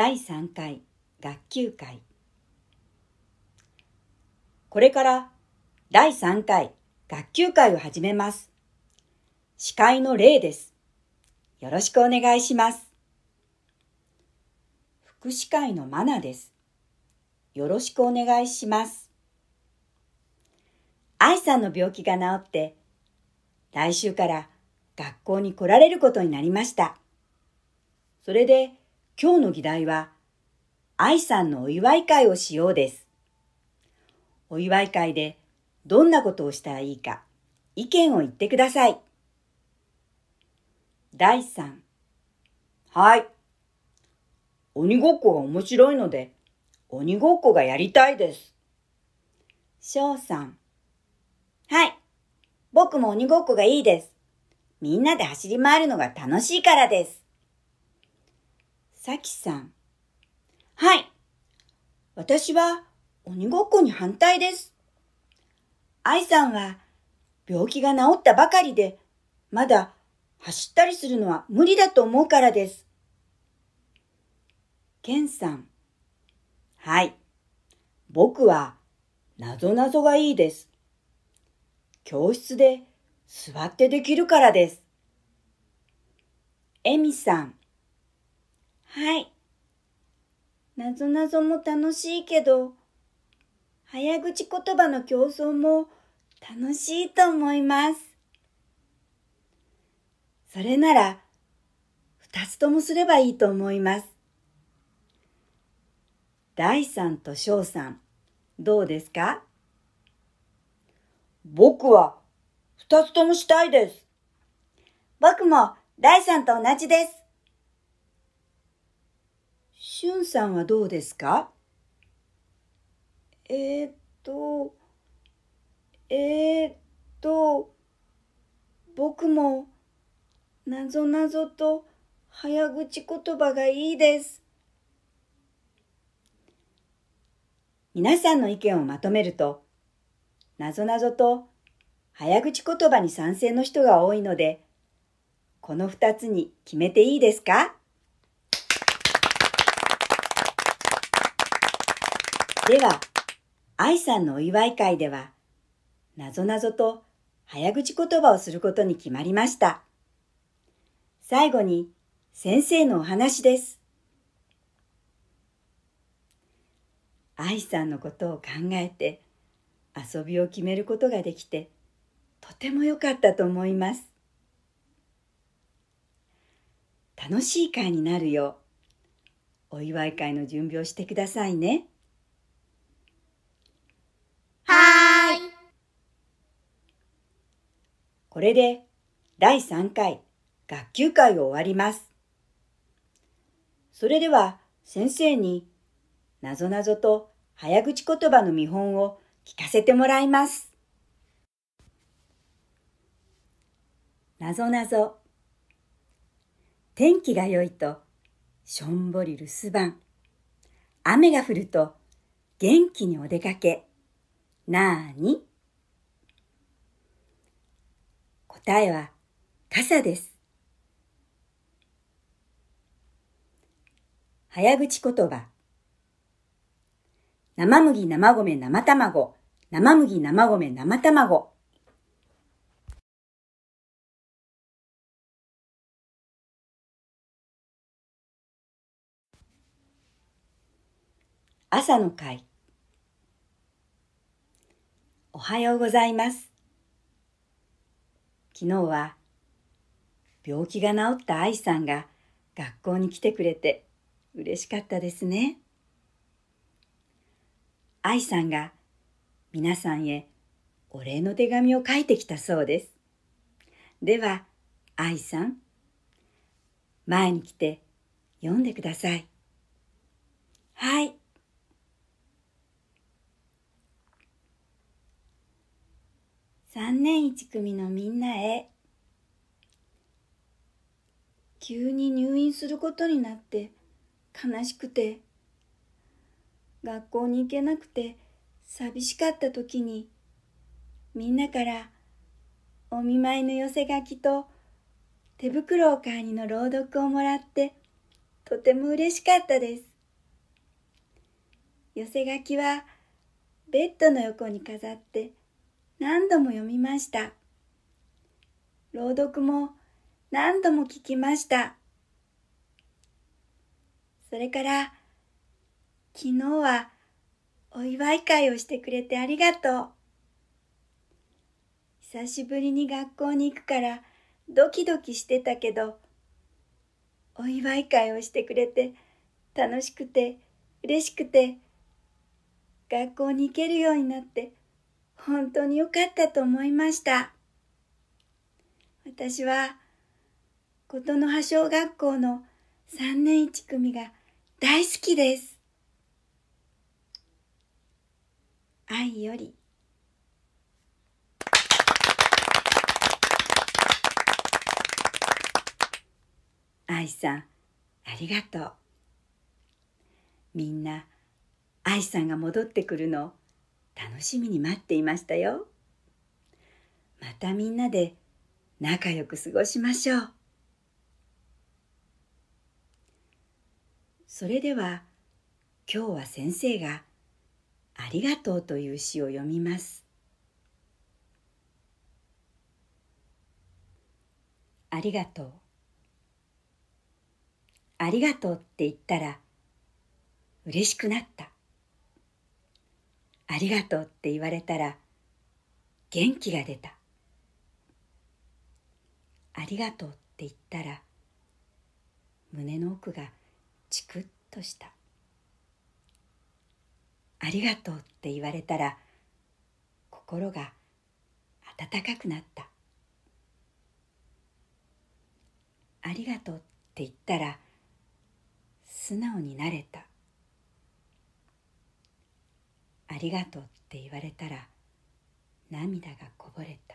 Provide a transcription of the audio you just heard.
第3回学級会これから第3回学級会を始めます。司会の例です。よろしくお願いします。福祉会のマナです。よろしくお願いします。愛さんの病気が治って、来週から学校に来られることになりました。それで、今日の議題は、愛さんのお祝い会をしようです。お祝い会でどんなことをしたらいいか意見を言ってください。第3はい。鬼ごっこが面白いので、鬼ごっこがやりたいです。翔さんはい。僕も鬼ごっこがいいです。みんなで走り回るのが楽しいからです。さきさん。はい。私は鬼ごっこに反対です。愛さんは病気が治ったばかりで、まだ走ったりするのは無理だと思うからです。ケンさん。はい。僕は、なぞなぞがいいです。教室で座ってできるからです。エミさん。はい。なぞなぞも楽しいけど、早口言葉の競争も楽しいと思います。それなら、二つともすればいいと思います。大さと小さん、どうですか僕は二つともしたいです。僕も大さんと同じです。しゅんさんはどうですかえー、っと、えー、っと、僕も、なぞなぞと早口言葉がいいです。皆さんの意見をまとめると、なぞなぞと早口言葉に賛成の人が多いので、この2つに決めていいですかでは、愛さんのお祝い会では、なぞなぞと早口言葉をすることに決まりました。最後に、先生のお話です。愛さんのことを考えて、遊びを決めることができて、とても良かったと思います。楽しい会になるよう、お祝い会の準備をしてくださいね。これで第3回学級会を終わります。それでは先生になぞなぞと早口言葉の見本を聞かせてもらいます。なぞなぞ天気が良いとしょんぼり留守番雨が降ると元気にお出かけなあに答えは傘です。早口言葉。生麦、生米、生卵。生麦、生米、生卵。朝の会。おはようございます。昨日は病気が治った愛さんが学校に来てくれて嬉しかったですね。愛さんが皆さんへお礼の手紙を書いてきたそうです。では、愛さん、前に来て読んでください。はい。3年1組のみんなへ急に入院することになって悲しくて学校に行けなくて寂しかった時にみんなからお見舞いの寄せ書きと手袋を買いにの朗読をもらってとても嬉しかったです寄せ書きはベッドの横に飾って何度も読みました。朗読も何度も聞きました。それから、昨日はお祝い会をしてくれてありがとう。久しぶりに学校に行くからドキドキしてたけど、お祝い会をしてくれて楽しくて嬉しくて、学校に行けるようになって本当に良かったと思いました。私は、琴の葉小学校の3年1組が大好きです。愛より。愛さん、ありがとう。みんな、愛さんが戻ってくるの楽しみに待っていましたよ。またみんなで仲良く過ごしましょう。それでは今日は先生が「ありがとう」という詩を読みます。ありがとう。ありがとうって言ったら嬉しくなった。ありがとうって言われたら元気が出た。ありがとうって言ったら胸の奥がチクッとした。ありがとうって言われたら心が温かくなった。ありがとうって言ったら素直になれた。ありがとうって言われたら涙がこぼれた